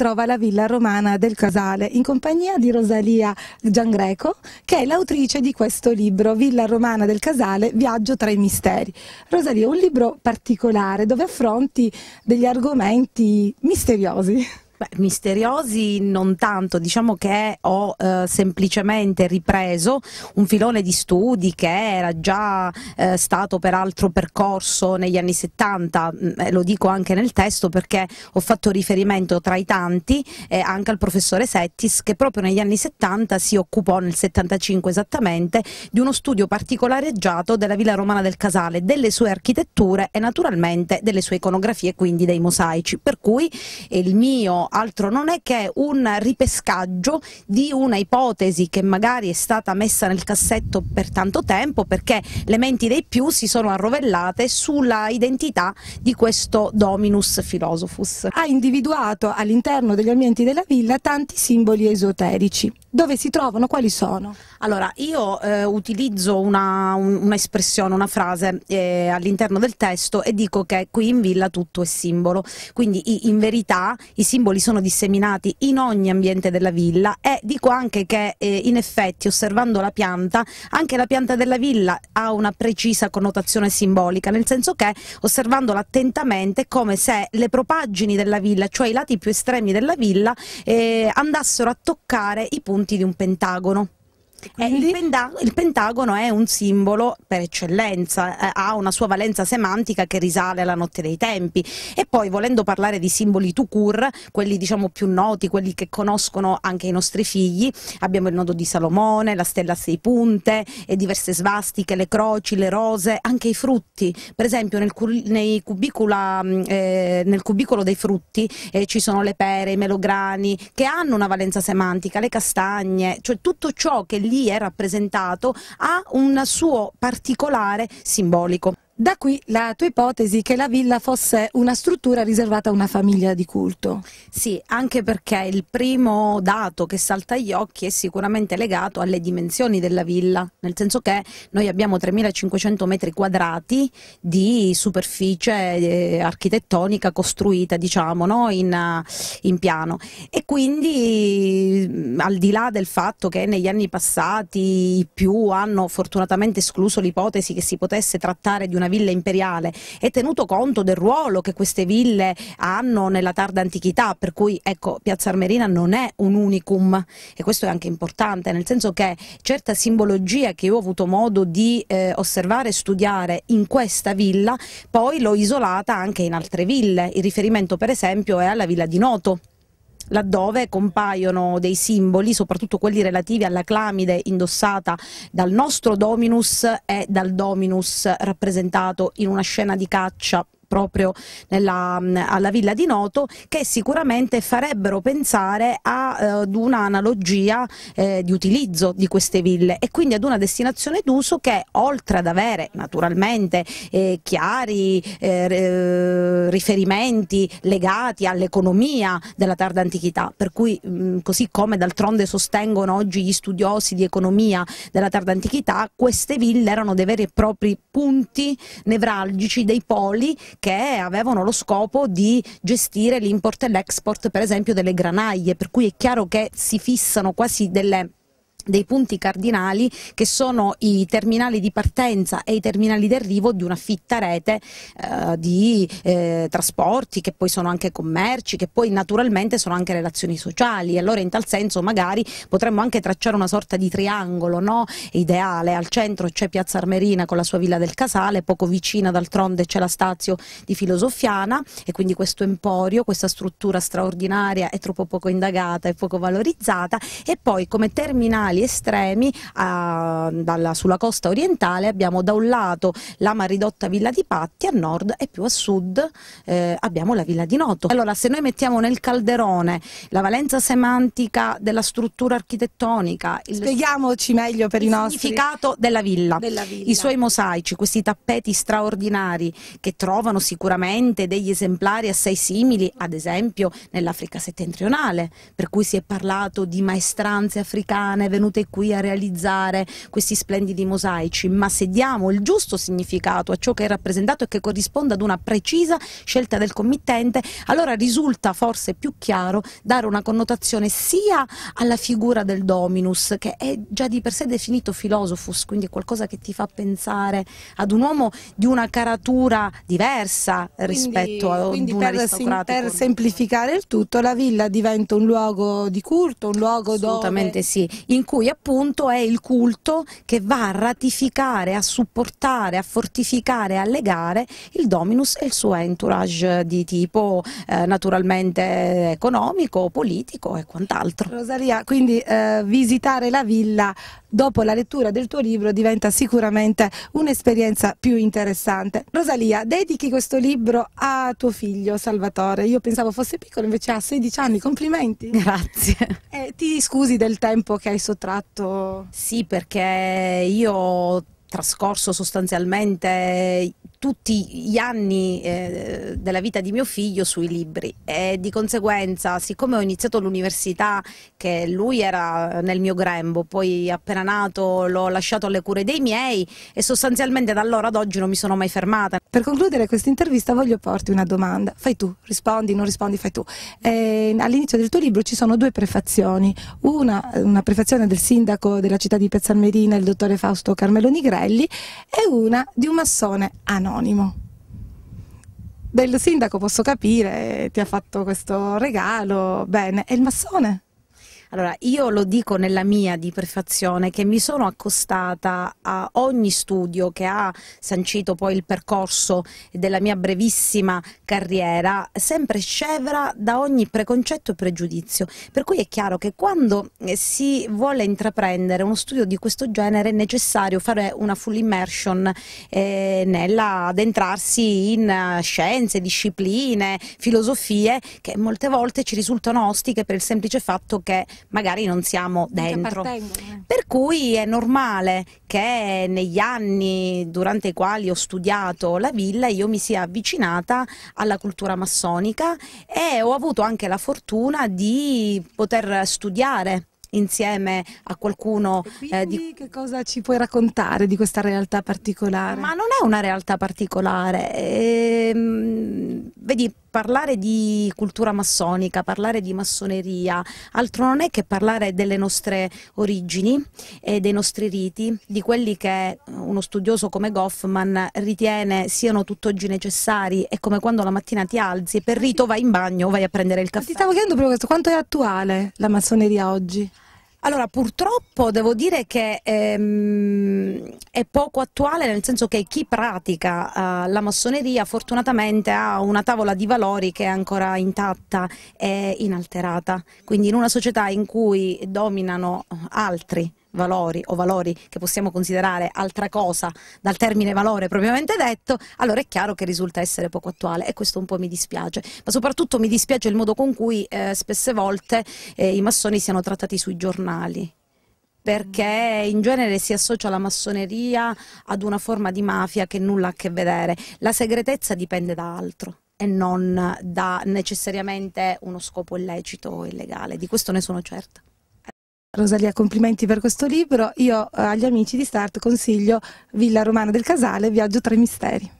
trova la villa romana del Casale in compagnia di Rosalia Giangreco che è l'autrice di questo libro Villa romana del Casale Viaggio tra i misteri. Rosalia, è un libro particolare dove affronti degli argomenti misteriosi. Beh, misteriosi non tanto, diciamo che ho eh, semplicemente ripreso un filone di studi che era già eh, stato peraltro percorso negli anni 70, mm, eh, lo dico anche nel testo perché ho fatto riferimento tra i tanti eh, anche al professore Settis che proprio negli anni 70 si occupò nel 75 esattamente di uno studio particolareggiato della villa romana del Casale, delle sue architetture e naturalmente delle sue iconografie, quindi dei mosaici, per cui il mio altro non è che un ripescaggio di una ipotesi che magari è stata messa nel cassetto per tanto tempo perché le menti dei più si sono arrovellate sulla identità di questo Dominus Philosophus. Ha individuato all'interno degli ambienti della villa tanti simboli esoterici. Dove si trovano? Quali sono? Allora, io eh, utilizzo una, un, una frase eh, all'interno del testo e dico che qui in villa tutto è simbolo, quindi in verità i simboli articoli sono disseminati in ogni ambiente della villa e dico anche che eh, in effetti osservando la pianta, anche la pianta della villa ha una precisa connotazione simbolica, nel senso che osservandola attentamente è come se le propaggini della villa, cioè i lati più estremi della villa, eh, andassero a toccare i punti di un pentagono. Quindi... Eh, il, penta- il, Pentagono è un simbolo per eccellenza, eh, ha una sua valenza semantica che risale alla notte dei tempi e poi volendo parlare di simboli tout court, quelli diciamo più noti, quelli che conoscono anche i nostri figli, abbiamo il nodo di Salomone, la stella a sei punte e diverse svastiche, le croci, le rose, anche i frutti, per esempio nel, cu- cubicula, mm, eh, nel cubicolo dei frutti eh, ci sono le pere, i melograni che hanno una valenza semantica, le castagne, cioè tutto ciò che lì è rappresentato ha un suo particolare simbolico. Da qui la tua ipotesi che la villa fosse una struttura riservata a una famiglia di culto. Sì, anche perché il primo dato che salta agli occhi è sicuramente legato alle dimensioni della villa, nel senso che noi abbiamo 3500 metri quadrati di superficie eh, architettonica costruita, diciamo, no? in, in piano. E quindi mm, al di là del fatto che negli anni passati i più hanno fortunatamente escluso l'ipotesi che si potesse trattare di una una villa imperiale e tenuto conto del ruolo che queste ville hanno nella tarda antichità, per cui ecco, Piazza Armerina non è un unicum e questo è anche importante, nel senso che certa simbologia che io ho avuto modo di eh, osservare e studiare in questa villa, poi l'ho isolata anche in altre ville, il riferimento per esempio è alla villa di Noto laddove compaiono dei simboli, soprattutto quelli relativi alla clamide indossata dal nostro Dominus e dal Dominus rappresentato in una scena di caccia proprio nella, mm, alla villa di Noto che sicuramente farebbero pensare eh, ad una analogia eh, di utilizzo di queste ville e quindi ad una destinazione d'uso che oltre ad avere naturalmente eh, chiari eh, eh riferimenti legati all'economia della tarda antichità, per cui mh, mm, così come d'altronde sostengono oggi gli studiosi di economia della tarda antichità, queste ville erano dei veri e propri punti nevralgici, dei poli che avevano lo scopo di gestire l'import e l'export per esempio delle granaglie, per cui è chiaro che si fissano quasi delle dei punti cardinali che sono i terminali di partenza e i terminali d'arrivo di una fitta rete eh, di eh, trasporti che poi sono anche commerci, che poi naturalmente sono anche relazioni sociali. Allora in tal senso magari potremmo anche tracciare una sorta di triangolo no? ideale. Al centro c'è Piazza Armerina con la sua Villa del Casale, poco vicina d'altronde c'è la Stazio di Filosofiana e quindi questo emporio, questa struttura straordinaria è troppo poco indagata e poco valorizzata e poi come terminali locali estremi a, dalla, sulla costa orientale abbiamo da un lato la Maridotta Villa di Patti a nord e più a sud eh, abbiamo la Villa di Noto. Allora se noi mettiamo nel calderone la valenza semantica della struttura architettonica, il, spieghiamoci meglio per il i nostri significato della villa, della villa, i suoi mosaici, questi tappeti straordinari che trovano sicuramente degli esemplari assai simili ad esempio nell'Africa settentrionale per cui si è parlato di maestranze africane venute qui a realizzare questi splendidi mosaici, ma se diamo il giusto significato a ciò che è rappresentato e che corrisponde ad una precisa scelta del committente, allora risulta forse più chiaro dare una connotazione sia alla figura del Dominus, che è già di per sé definito filosofus, quindi è qualcosa che ti fa pensare ad un uomo di una caratura diversa rispetto a quindi un per, sim, per semplificare il tutto, la villa diventa un luogo di culto, un luogo Assolutamente dove... sì. In cui appunto è il culto che va a ratificare, a supportare, a fortificare, a legare il Dominus e il suo entourage di tipo eh, naturalmente economico, politico e quant'altro. Rosalia, quindi eh, visitare la villa dopo la lettura del tuo libro diventa sicuramente un'esperienza più interessante. Rosalia, dedichi questo libro a tuo figlio Salvatore. Io pensavo fosse piccolo, invece ha 16 anni. Complimenti. Grazie. E ti scusi del tempo che hai sottoposto tratto sì perché io ho trascorso sostanzialmente tutti gli anni eh, della vita di mio figlio sui libri e di conseguenza siccome ho iniziato l'università che lui era nel mio grembo poi appena nato l'ho lasciato alle cure dei miei e sostanzialmente da allora ad oggi non mi sono mai fermata. Per concludere questa intervista voglio porti una domanda, fai tu, rispondi, non rispondi, fai tu. Eh, all'inizio del tuo libro ci sono due prefazioni, una, una prefazione del sindaco della città di Piazzalmerina, il dottore Fausto Carmelo Nigrelli e una di un massone anonimo anonimo. Beh, il sindaco posso capire, ti ha fatto questo regalo, bene, è il massone? Allora, io lo dico nella mia di prefazione che mi sono accostata a ogni studio che ha sancito poi il percorso della mia brevissima carriera, sempre scevra da ogni preconcetto e pregiudizio. Per cui è chiaro che quando eh, si vuole intraprendere uno studio di questo genere è necessario fare una full immersion eh, nella addentrarsi in eh, scienze, discipline, filosofie che molte volte ci risultano ostiche per il semplice fatto che magari non siamo dentro. Non eh. per cui è normale che negli anni durante i quali ho studiato la villa io mi sia avvicinata alla cultura massonica e ho avuto anche la fortuna di poter studiare insieme a qualcuno. Eh, di... che cosa ci puoi raccontare di questa realtà particolare? Ma non è una realtà particolare. Ehm, vedi, parlare di cultura massonica, parlare di massoneria, altro non è che parlare delle nostre origini e dei nostri riti, di quelli che uno studioso come Goffman ritiene siano tutt'oggi necessari è come quando la mattina ti alzi e per rito vai in bagno o vai a prendere il caffè. Ti stavo chiedendo proprio questo, quanto è attuale la massoneria oggi? Allora, purtroppo devo dire che ehm, è poco attuale, nel senso che chi pratica eh, la massoneria fortunatamente ha una tavola di valori che è ancora intatta e inalterata. Quindi in una società in cui dominano altri valori o valori che possiamo considerare altra cosa dal termine valore propriamente detto, allora è chiaro che risulta essere poco attuale e questo un po' mi dispiace, ma soprattutto mi dispiace il modo con cui eh, spesse volte eh, i massoni siano trattati sui giornali perché in genere si associa la massoneria ad una forma di mafia che nulla ha a che vedere. La segretezza dipende da altro e non da necessariamente uno scopo illecito o illegale, di questo ne sono certa. Rosalia, complimenti per questo libro. Io eh, agli amici di Start consiglio Villa Romana del Casale, Viaggio tra i misteri.